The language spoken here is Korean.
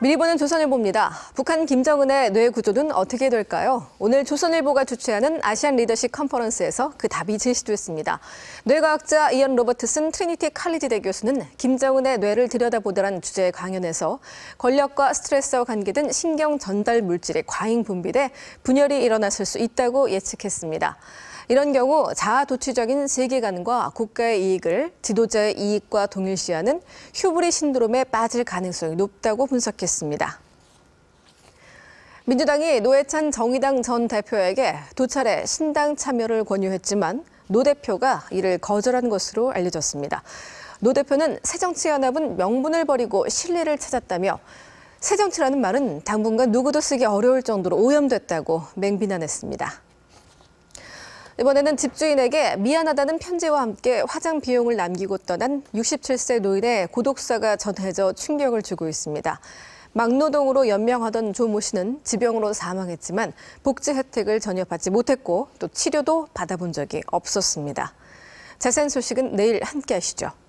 미리 보는 조선일보입니다. 북한 김정은의 뇌 구조는 어떻게 될까요? 오늘 조선일보가 주최하는 아시안 리더십 컨퍼런스에서 그 답이 제시됐습니다. 뇌과학자 이언 로버트슨 트리니티 칼리지대 교수는 김정은의 뇌를 들여다보더란 주제의 강연에서 권력과 스트레스와 관계된 신경 전달 물질이 과잉 분비돼 분열이 일어났을 수 있다고 예측했습니다. 이런 경우 자아도취적인 세계관과 국가의 이익을 지도자의 이익과 동일시하는 휴브리 신드롬에 빠질 가능성이 높다고 분석했습니다. 시작했습니다. 민주당이 노회찬 정의당 전 대표에게 두 차례 신당 참여를 권유했지만 노 대표가 이를 거절한 것으로 알려졌습니다. 노 대표는 새정치연합은 명분을 버리고 신뢰를 찾았다며 새정치라는 말은 당분간 누구도 쓰기 어려울 정도로 오염됐다고 맹비난했습니다. 이번에는 집주인에게 미안하다는 편지와 함께 화장 비용을 남기고 떠난 67세 노인의 고독사가 전해져 충격을 주고 있습니다. 막노동으로 연명하던 조 모 씨는 지병으로 사망했지만 복지 혜택을 전혀 받지 못했고 또 치료도 받아본 적이 없었습니다. 자세한 소식은 내일 함께 하시죠.